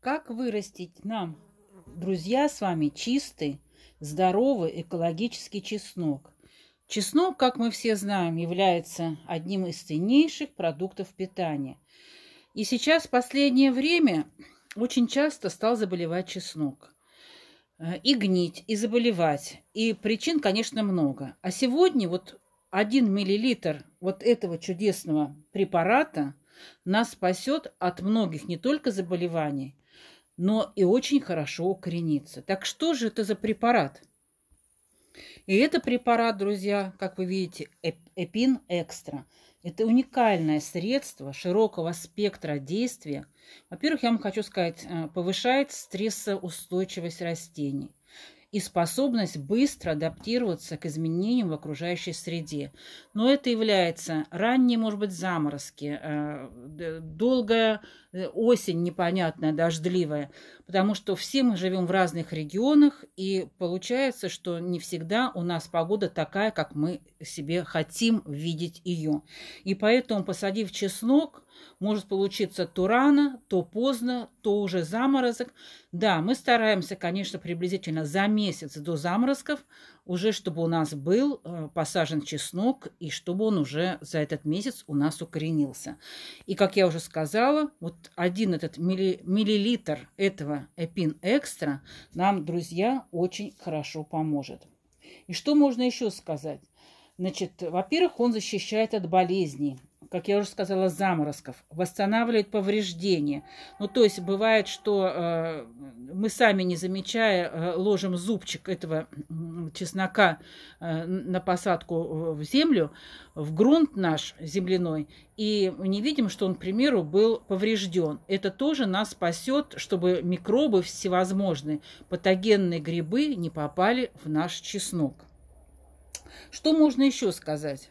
Как вырастить нам, друзья, с вами чистый, здоровый, экологический чеснок? Чеснок, как мы все знаем, является одним из ценнейших продуктов питания. И сейчас в последнее время очень часто стал заболевать чеснок. Э, и гнить, и заболевать. И причин, конечно, много. А сегодня вот один миллилитр вот этого чудесного препарата нас спасет от многих не только заболеваний, но и очень хорошо укоренится. Так что же это за препарат? И это препарат, друзья, как вы видите, Эпин Экстра. Это уникальное средство широкого спектра действия. Во-первых, я вам хочу сказать, э, повышает стрессоустойчивость растений и способность быстро адаптироваться к изменениям в окружающей среде. Но это является ранние, может быть, заморозки, э, долгая Э, осень непонятная, дождливая, потому что все мы живем в разных регионах, и получается, что не всегда у нас погода такая, как мы себе хотим видеть ее. И поэтому, посадив чеснок, может получиться то рано, то поздно, то уже заморозок. Да, мы стараемся, конечно, приблизительно за месяц до заморозков уже чтобы у нас был э, посажен чеснок и чтобы он уже за этот месяц у нас укоренился. И, как я уже сказала, вот один этот милли, миллилитр этого Эпин Экстра нам, друзья, очень хорошо поможет. И что можно еще сказать? Значит, во-первых, он защищает от болезней, как я уже сказала, заморозков, восстанавливает повреждения. Ну, то есть бывает, что э, мы сами, не замечая, э, ложим зубчик этого чеснока э, на посадку э, в землю, в грунт наш земляной, и не видим, что он, к примеру, был поврежден. Это тоже нас спасет, чтобы микробы всевозможные, патогенные грибы не попали в наш чеснок. Что можно еще сказать?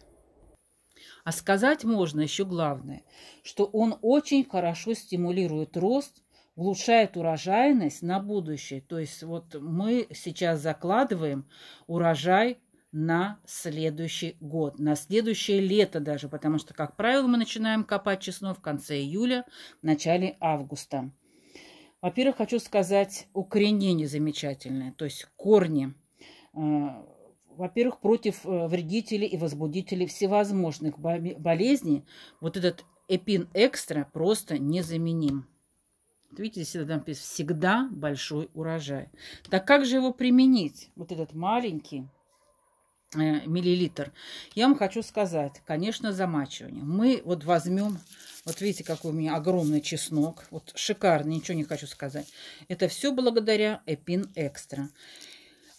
А сказать можно еще главное, что он очень хорошо стимулирует рост, улучшает урожайность на будущее. То есть вот мы сейчас закладываем урожай на следующий год, на следующее лето даже, потому что, как правило, мы начинаем копать чеснок в конце июля, в начале августа. Во-первых, хочу сказать, укоренение замечательное, то есть корни. Э, во-первых, против э, вредителей и возбудителей всевозможных болезней вот этот эпин экстра просто незаменим. Вот видите, здесь там всегда большой урожай. Так как же его применить, вот этот маленький э, миллилитр? Я вам хочу сказать, конечно, замачивание. Мы вот возьмем, вот видите, какой у меня огромный чеснок. Вот шикарный, ничего не хочу сказать. Это все благодаря Эпин Экстра.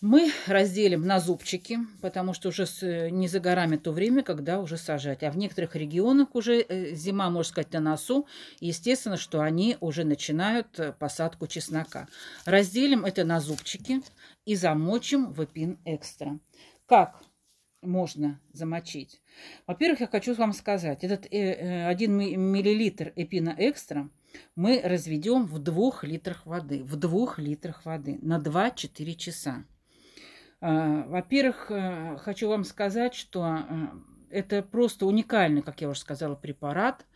Мы разделим на зубчики, потому что уже э, не за горами то время, когда уже сажать. А в некоторых регионах уже э, зима, можно сказать, на носу. Естественно, что они уже начинают э, посадку чеснока. Разделим это на зубчики и замочим в эпин экстра. Как можно замочить? Во-первых, я хочу вам сказать, этот 1 миллилитр эпина экстра – мы разведем в 2 литрах воды. В 2 литрах воды на 2-4 часа. Э, во-первых, э, хочу вам сказать, что э, это просто уникальный, как я уже сказала, препарат.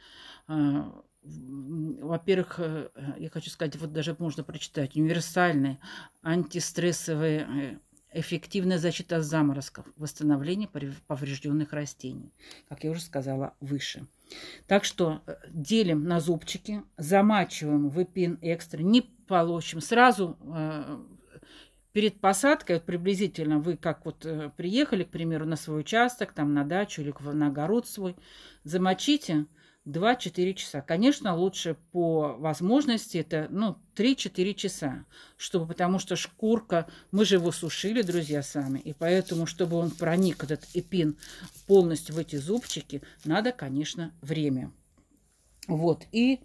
Во-первых, я хочу сказать, вот даже можно прочитать, универсальный антистрессовый эффективная защита от заморозков, восстановление поврежденных растений, как я уже сказала выше. Так что делим на зубчики, замачиваем в эпин экстра, не получим. Сразу перед посадкой, вот приблизительно вы как вот э, приехали, к примеру, на свой участок, там на дачу или на огород свой, замочите 2-4 часа. Конечно, лучше по возможности это ну, 3-4 часа, чтобы, потому что шкурка, мы же его сушили, друзья, сами, и поэтому, чтобы он проник, этот эпин, полностью в эти зубчики, надо, конечно, время. Вот, и,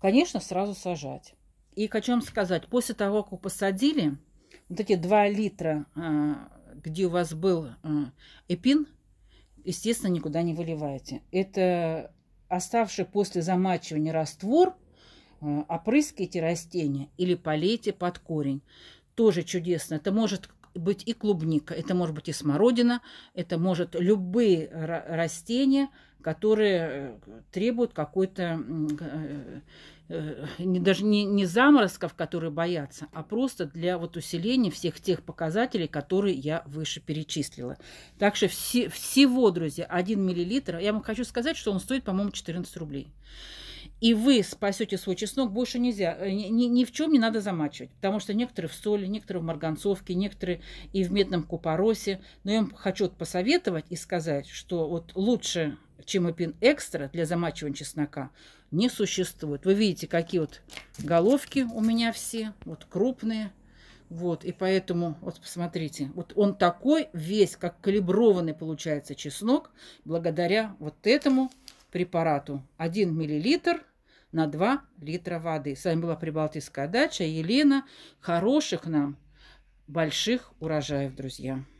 конечно, сразу сажать. И хочу вам сказать, после того, как вы посадили, вот эти 2 литра, а, где у вас был а, эпин, естественно, никуда не выливаете. Это оставший после замачивания раствор, а, опрыскайте растения или полейте под корень. Тоже чудесно. Это может быть и клубника, это может быть и смородина, это может любые растения, которые э, требуют какой-то э, э, не, даже не, не заморозков, которые боятся, а просто для вот усиления всех тех показателей, которые я выше перечислила. Так что все, всего, друзья, 1 миллилитр, я вам хочу сказать, что он стоит, по-моему, 14 рублей и вы спасете свой чеснок, больше нельзя, э, ни, ни ни в чем не надо замачивать, потому что некоторые в соли, некоторые в марганцовке, некоторые и в медном купоросе. Но я вам хочу посоветовать и сказать, что вот лучше чимопин экстра для замачивания чеснока не существует. Вы видите, какие вот головки у меня все, вот крупные. Вот, и поэтому, вот посмотрите, вот он такой весь, как калиброванный получается чеснок, благодаря вот этому препарату. 1 миллилитр на 2 литра воды. С вами была Прибалтийская дача. Елена, хороших нам больших урожаев, друзья.